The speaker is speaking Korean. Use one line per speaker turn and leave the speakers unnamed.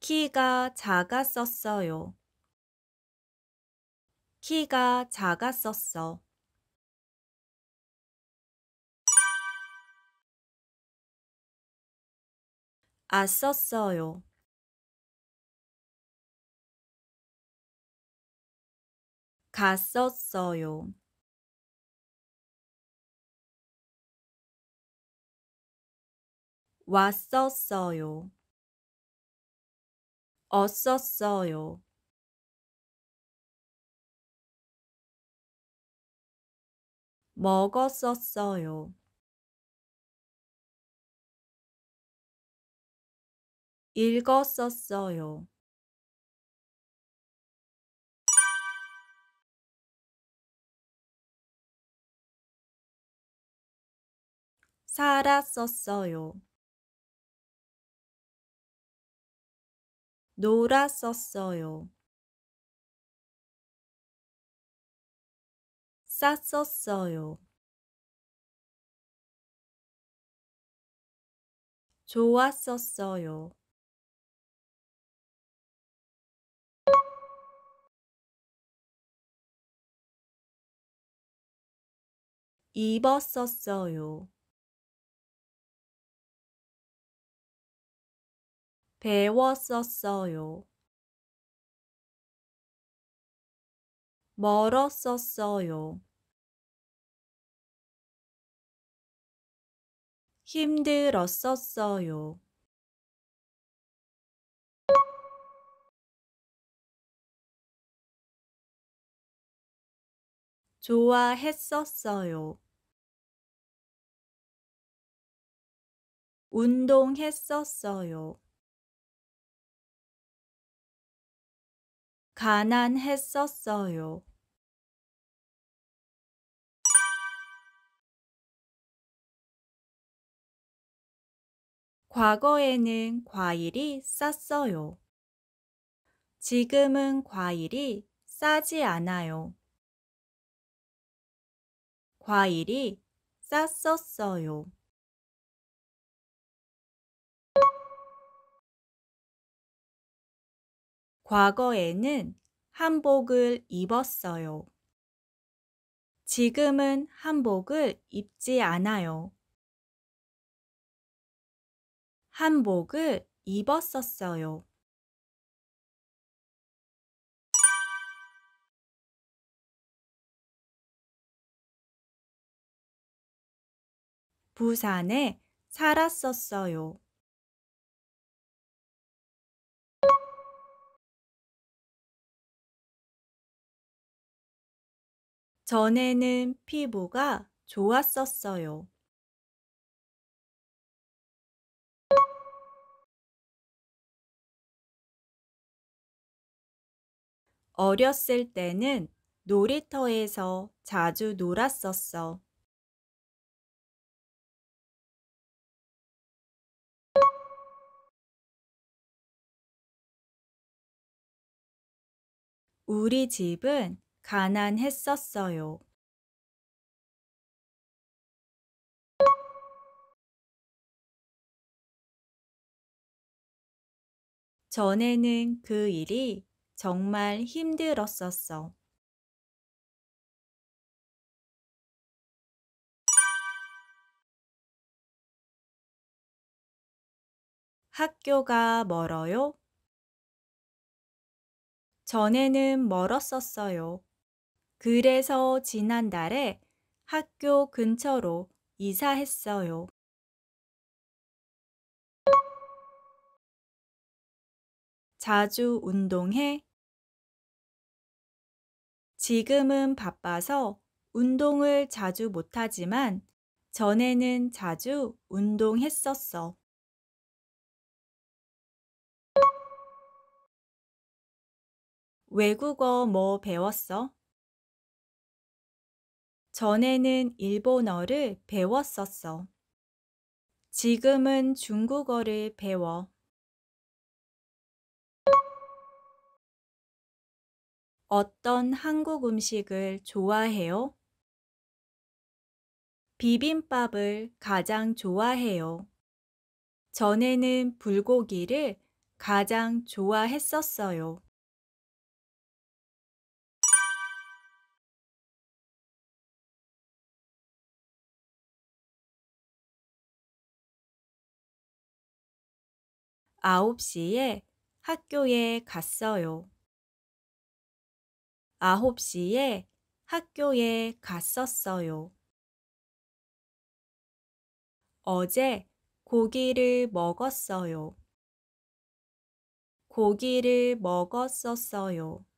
키가 작았었어요. 키가 작았었어.
아썼어요. 갔었어요. 왔었어요. 얻었어요. 먹었었어요. 읽었었어요. 살았었어요. 놀았었어요. 쌌었어요. 좋았었어요. 입었었어요. 배웠었어요. 멀었었어요. 힘들었었어요. 좋아했었어요. 운동했었어요. 가난했었어요. 과거에는
과일이 쌌어요. 지금은 과일이 싸지 않아요. 과일이
쌌었어요.
과거에는 한복을 입었어요. 지금은 한복을 입지 않아요. 한복을
입었었어요. 부산에 살았었어요. 전에는 피부가 좋았었어요. 어렸을 때는 놀이터에서 자주 놀았었어. 우리 집은 가난했었어요. 전에는 그 일이 정말 힘들었었어.
학교가 멀어요? 전에는 멀었었어요. 그래서 지난달에 학교 근처로 이사했어요. 자주 운동해? 지금은 바빠서 운동을 자주 못하지만 전에는 자주 운동했었어.
외국어
뭐 배웠어? 전에는 일본어를 배웠었어. 지금은 중국어를 배워. 어떤 한국 음식을 좋아해요? 비빔밥을 가장 좋아해요. 전에는 불고기를 가장 좋아했었어요. 아홉 시에 학교에 갔어요. 아 시에 학교에 갔었어요. 어제 고기를 먹었어요. 고기를 먹었었어요.